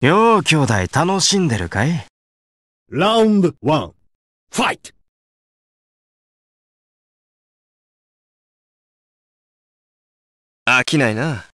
よう兄弟楽しんでるかいラウンドワン、ファイト飽きないな。